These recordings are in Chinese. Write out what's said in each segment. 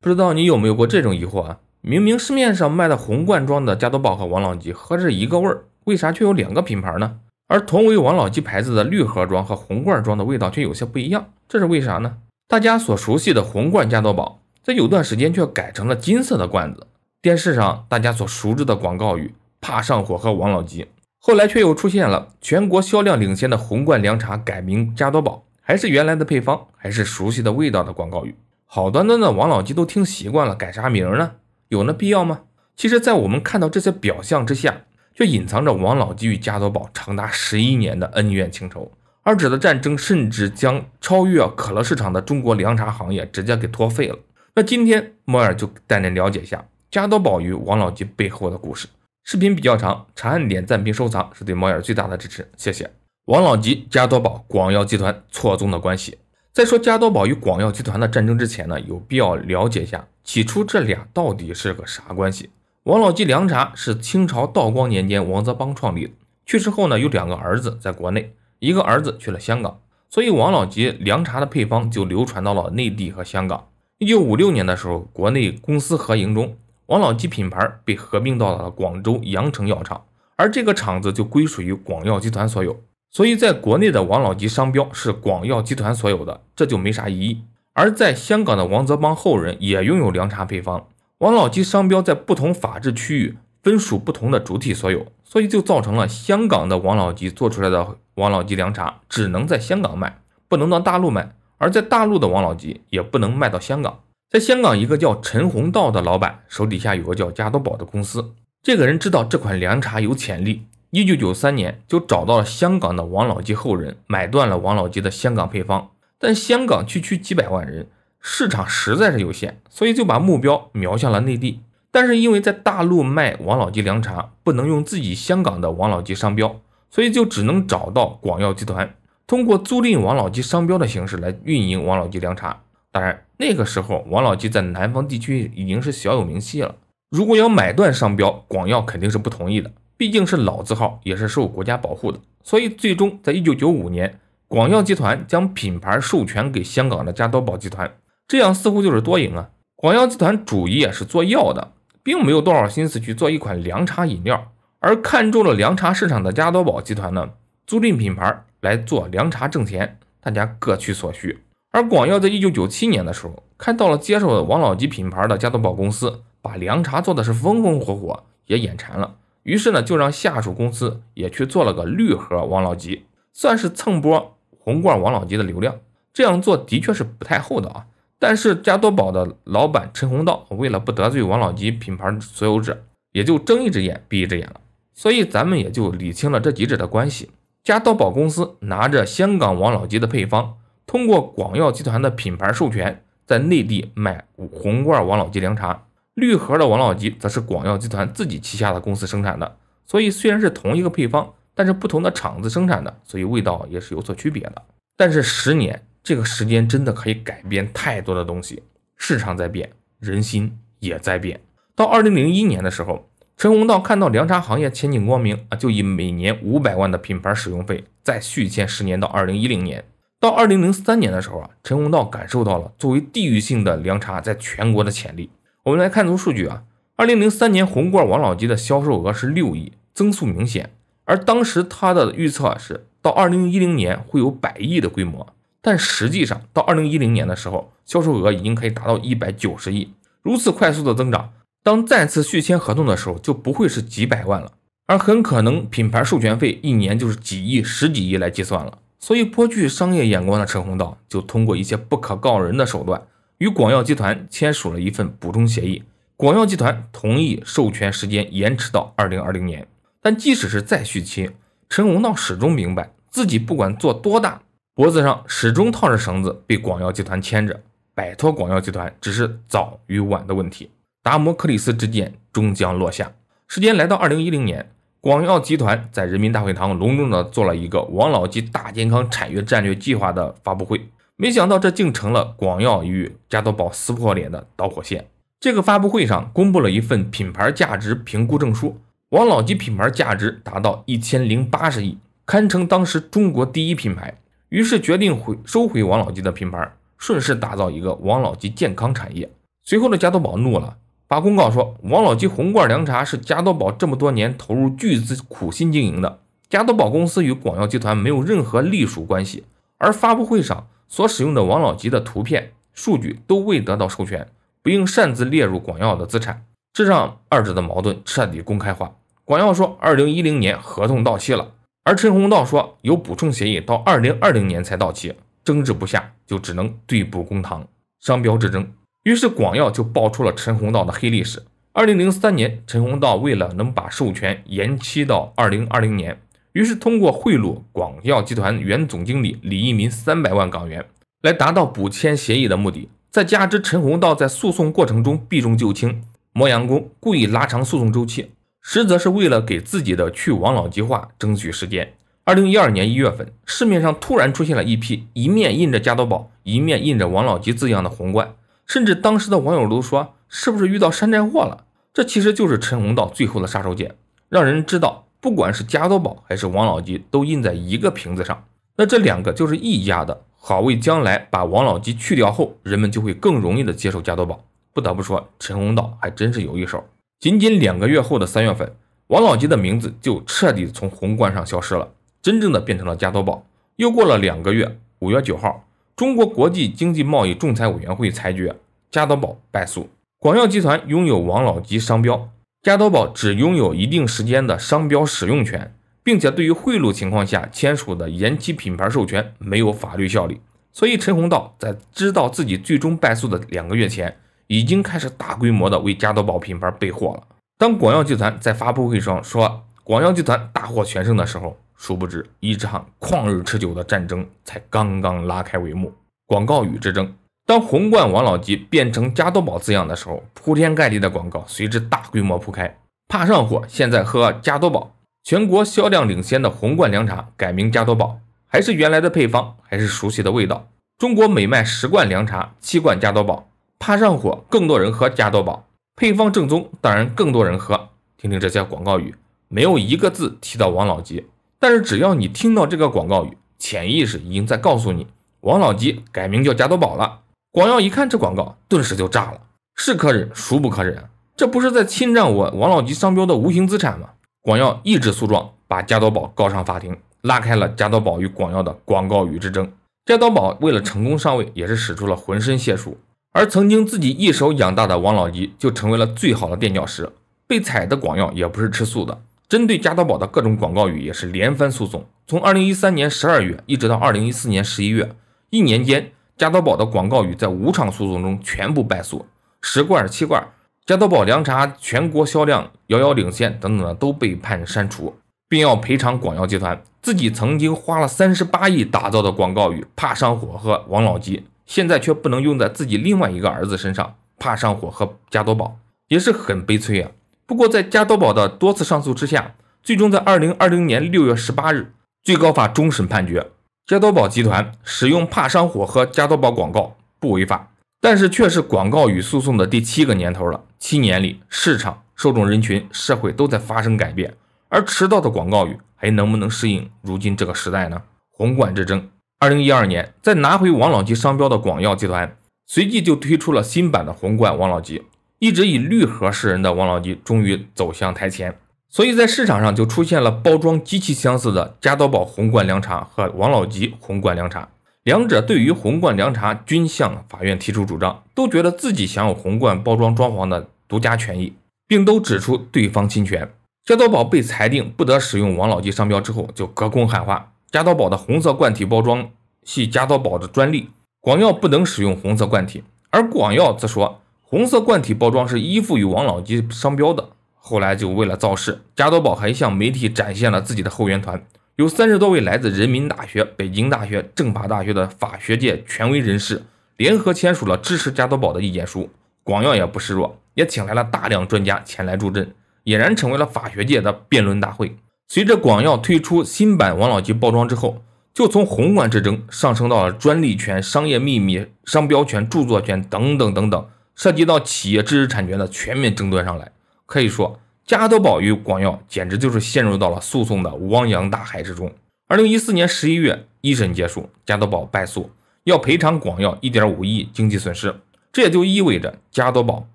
不知道你有没有过这种疑惑啊？明明市面上卖的红罐装的加多宝和王老吉喝着一个味儿，为啥却有两个品牌呢？而同为王老吉牌子的绿盒装和红罐装的味道却有些不一样，这是为啥呢？大家所熟悉的红罐加多宝，在有段时间却改成了金色的罐子。电视上大家所熟知的广告语“怕上火喝王老吉”，后来却又出现了全国销量领先的红罐凉茶改名加多宝，还是原来的配方，还是熟悉的味道的广告语。好端端的王老吉都听习惯了，改啥名呢？有那必要吗？其实，在我们看到这些表象之下，却隐藏着王老吉与加多宝长达十一年的恩怨情仇，而者的战争甚至将超越可乐市场的中国凉茶行业直接给拖废了。那今天，猫眼就带您了解一下加多宝与王老吉背后的故事。视频比较长，长按点赞并收藏是对猫眼最大的支持，谢谢。王老吉、加多宝、广药集团错综的关系。在说加多宝与广药集团的战争之前呢，有必要了解一下，起初这俩到底是个啥关系？王老吉凉茶是清朝道光年间王泽邦创立，的，去世后呢有两个儿子，在国内一个儿子去了香港，所以王老吉凉茶的配方就流传到了内地和香港。一九五六年的时候，国内公私合营中，王老吉品牌被合并到了广州羊城药厂，而这个厂子就归属于广药集团所有。所以，在国内的王老吉商标是广药集团所有的，这就没啥意义。而在香港的王泽邦后人也拥有凉茶配方。王老吉商标在不同法治区域分属不同的主体所有，所以就造成了香港的王老吉做出来的王老吉凉茶只能在香港卖，不能到大陆卖；而在大陆的王老吉也不能卖到香港。在香港，一个叫陈红道的老板手底下有个叫加多宝的公司，这个人知道这款凉茶有潜力。一九九三年就找到了香港的王老吉后人，买断了王老吉的香港配方。但香港区区几百万人，市场实在是有限，所以就把目标瞄向了内地。但是因为在大陆卖王老吉凉茶不能用自己香港的王老吉商标，所以就只能找到广药集团，通过租赁王老吉商标的形式来运营王老吉凉茶。当然，那个时候王老吉在南方地区已经是小有名气了。如果要买断商标，广药肯定是不同意的。毕竟是老字号，也是受国家保护的，所以最终在一九九五年，广药集团将品牌授权给香港的加多宝集团，这样似乎就是多赢啊。广药集团主业是做药的，并没有多少心思去做一款凉茶饮料，而看中了凉茶市场的加多宝集团呢，租赁品牌来做凉茶挣钱，大家各取所需。而广药在一九九七年的时候看到了接手王老吉品牌的加多宝公司，把凉茶做的是风风火火，也眼馋了。于是呢，就让下属公司也去做了个绿盒王老吉，算是蹭波红罐王老吉的流量。这样做的确是不太厚道啊。但是加多宝的老板陈红道为了不得罪王老吉品牌所有者，也就睁一只眼闭一只眼了。所以咱们也就理清了这几者的关系：加多宝公司拿着香港王老吉的配方，通过广药集团的品牌授权，在内地卖红罐王老吉凉茶。绿盒的王老吉则是广药集团自己旗下的公司生产的，所以虽然是同一个配方，但是不同的厂子生产的，所以味道也是有所区别的。但是十年这个时间真的可以改变太多的东西，市场在变，人心也在变。到二零零一年的时候，陈红道看到凉茶行业前景光明啊，就以每年五百万的品牌使用费再续签十年到二零一零年。到二零零三年的时候啊，陈红道感受到了作为地域性的凉茶在全国的潜力。我们来看图组数据啊，二零零三年红罐王老吉的销售额是六亿，增速明显。而当时他的预测是到二零一零年会有百亿的规模，但实际上到二零一零年的时候，销售额已经可以达到一百九十亿，如此快速的增长，当再次续签合同的时候，就不会是几百万了，而很可能品牌授权费一年就是几亿、十几亿来计算了。所以颇具商业眼光的陈红道就通过一些不可告人的手段。与广药集团签署了一份补充协议，广药集团同意授权时间延迟到二零二零年。但即使是再续期，陈洪道始终明白自己不管做多大，脖子上始终套着绳子，被广药集团牵着。摆脱广药集团只是早与晚的问题。达摩克里斯之剑终将落下。时间来到二零一零年，广药集团在人民大会堂隆重的做了一个王老吉大健康产业战略计划的发布会。没想到这竟成了广药与加多宝撕破脸的导火线。这个发布会上公布了一份品牌价值评估证书，王老吉品牌价值达到一千零八十亿，堪称当时中国第一品牌。于是决定回收回王老吉的品牌，顺势打造一个王老吉健康产业。随后的加多宝怒了，发公告说王老吉红罐凉茶是加多宝这么多年投入巨资苦心经营的，加多宝公司与广药集团没有任何隶属关系。而发布会上。所使用的王老吉的图片数据都未得到授权，不应擅自列入广药的资产，这让二者的矛盾彻底公开化。广药说，二零一零年合同到期了，而陈红道说有补充协议，到二零二零年才到期，争执不下就只能对簿公堂，商标之争。于是广药就爆出了陈红道的黑历史：二零零三年，陈红道为了能把授权延期到二零二零年。于是，通过贿赂广药集团原总经理李一民三百万港元，来达到补签协议的目的。再加之陈红道在诉讼过程中避重就轻、磨洋工，故意拉长诉讼周期，实则是为了给自己的去王老吉化争取时间。二零一二年一月份，市面上突然出现了一批一面印着加多宝，一面印着王老吉字样的红罐，甚至当时的网友都说是不是遇到山寨货了？这其实就是陈红道最后的杀手锏，让人知道。不管是加多宝还是王老吉，都印在一个瓶子上，那这两个就是一家的。好为将来把王老吉去掉后，人们就会更容易的接受加多宝。不得不说，陈红道还真是有一手。仅仅两个月后的三月份，王老吉的名字就彻底从宏观上消失了，真正的变成了加多宝。又过了两个月，五月九号，中国国际经济贸易仲裁委员会裁决加多宝败诉，广药集团拥有王老吉商标。加多宝只拥有一定时间的商标使用权，并且对于贿赂情况下签署的延期品牌授权没有法律效力。所以，陈红道在知道自己最终败诉的两个月前，已经开始大规模的为加多宝品牌备货了。当广药集团在发布会上说广药集团大获全胜的时候，殊不知一场旷日持久的战争才刚刚拉开帷幕——广告语之争。当红罐王老吉变成加多宝字样的时候，铺天盖地的广告随之大规模铺开。怕上火，现在喝加多宝。全国销量领先的红罐凉茶改名加多宝，还是原来的配方，还是熟悉的味道。中国每卖十罐凉茶，七罐加多宝。怕上火，更多人喝加多宝。配方正宗，当然更多人喝。听听这些广告语，没有一个字提到王老吉，但是只要你听到这个广告语，潜意识已经在告诉你，王老吉改名叫加多宝了。广药一看这广告，顿时就炸了。是可忍，孰不可忍？这不是在侵占我王老吉商标的无形资产吗？广药一纸诉状，把加多宝告上法庭，拉开了加多宝与广药的广告语之争。加多宝为了成功上位，也是使出了浑身解数。而曾经自己一手养大的王老吉，就成为了最好的垫脚石。被踩的广药也不是吃素的，针对加多宝的各种广告语，也是连番诉讼。从二零一三年十二月一直到二零一四年十一月，一年间。加多宝的广告语在五场诉讼中全部败诉，十罐七罐，加多宝凉茶全国销量遥遥领先等等的都被判删除，并要赔偿广药集团。自己曾经花了三十八亿打造的广告语“怕上火”和王老吉，现在却不能用在自己另外一个儿子身上，“怕上火”和加多宝也是很悲催啊。不过在加多宝的多次上诉之下，最终在二零二零年六月十八日，最高法终审判决。加多宝集团使用“怕上火”和加多宝广告不违法，但是却是广告语诉讼的第七个年头了。七年里，市场、受众人群、社会都在发生改变，而迟到的广告语还能不能适应如今这个时代呢？红冠之争，二零一二年，在拿回王老吉商标的广药集团随即就推出了新版的红冠王老吉，一直以绿盒示人的王老吉终于走向台前。所以在市场上就出现了包装极其相似的加多宝红罐凉茶和王老吉红罐凉茶，两者对于红罐凉茶均向法院提出主张，都觉得自己享有红罐包装装潢的独家权益，并都指出对方侵权。加多宝被裁定不得使用王老吉商标之后，就隔空喊话：加多宝的红色罐体包装系加多宝的专利，广药不能使用红色罐体；而广药则说，红色罐体包装是依附于王老吉商标的。后来就为了造势，加多宝还向媒体展现了自己的后援团，有三十多位来自人民大学、北京大学、政法大学的法学界权威人士联合签署了支持加多宝的意见书。广药也不示弱，也请来了大量专家前来助阵，俨然成为了法学界的辩论大会。随着广药推出新版王老吉包装之后，就从宏观之争上升到了专利权、商业秘密、商标权、著作权等等等等，涉及到企业知识产权的全面争端上来。可以说，加多宝与广药简直就是陷入到了诉讼的汪洋大海之中。二零一四年十一月，一审结束，加多宝败诉，要赔偿广药一点五亿经济损失。这也就意味着加多宝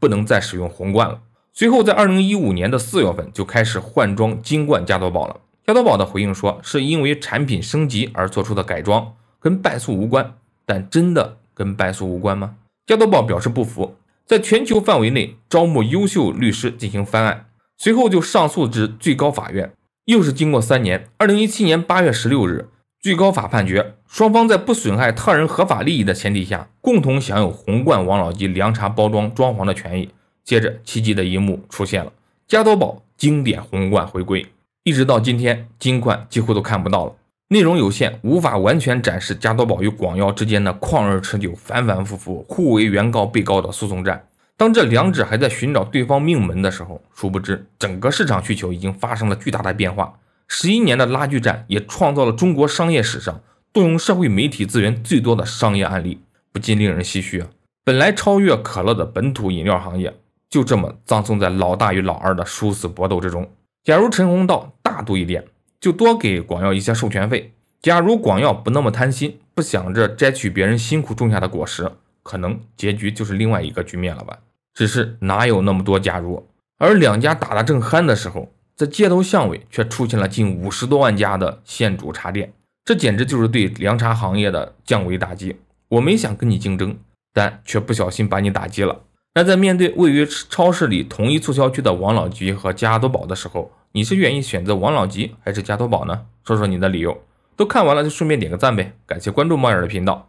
不能再使用红罐了。随后，在二零一五年的四月份就开始换装金罐加多宝了。加多宝的回应说，是因为产品升级而做出的改装，跟败诉无关。但真的跟败诉无关吗？加多宝表示不服。在全球范围内招募优秀律师进行翻案，随后就上诉至最高法院。又是经过三年，二零一七年八月十六日，最高法判决双方在不损害他人合法利益的前提下，共同享有红罐王老吉凉茶包装装潢的权益。接着，奇迹的一幕出现了，加多宝经典红罐回归，一直到今天，金罐几乎都看不到了。内容有限，无法完全展示加多宝与广药之间的旷日持久、反反复复、互为原告被告的诉讼战。当这两者还在寻找对方命门的时候，殊不知整个市场需求已经发生了巨大的变化。十一年的拉锯战也创造了中国商业史上动用社会媒体资源最多的商业案例，不禁令人唏嘘。本来超越可乐的本土饮料行业，就这么葬送在老大与老二的殊死搏斗之中。假如陈红道大度一点。就多给广药一些授权费。假如广药不那么贪心，不想着摘取别人辛苦种下的果实，可能结局就是另外一个局面了吧。只是哪有那么多假如？而两家打得正酣的时候，在街头巷尾却出现了近五十多万家的现煮茶店，这简直就是对凉茶行业的降维打击。我没想跟你竞争，但却不小心把你打击了。那在面对位于超市里同一促销区的王老吉和加多宝的时候，你是愿意选择王老吉还是加多宝呢？说说你的理由。都看完了就顺便点个赞呗，感谢关注猫眼的频道。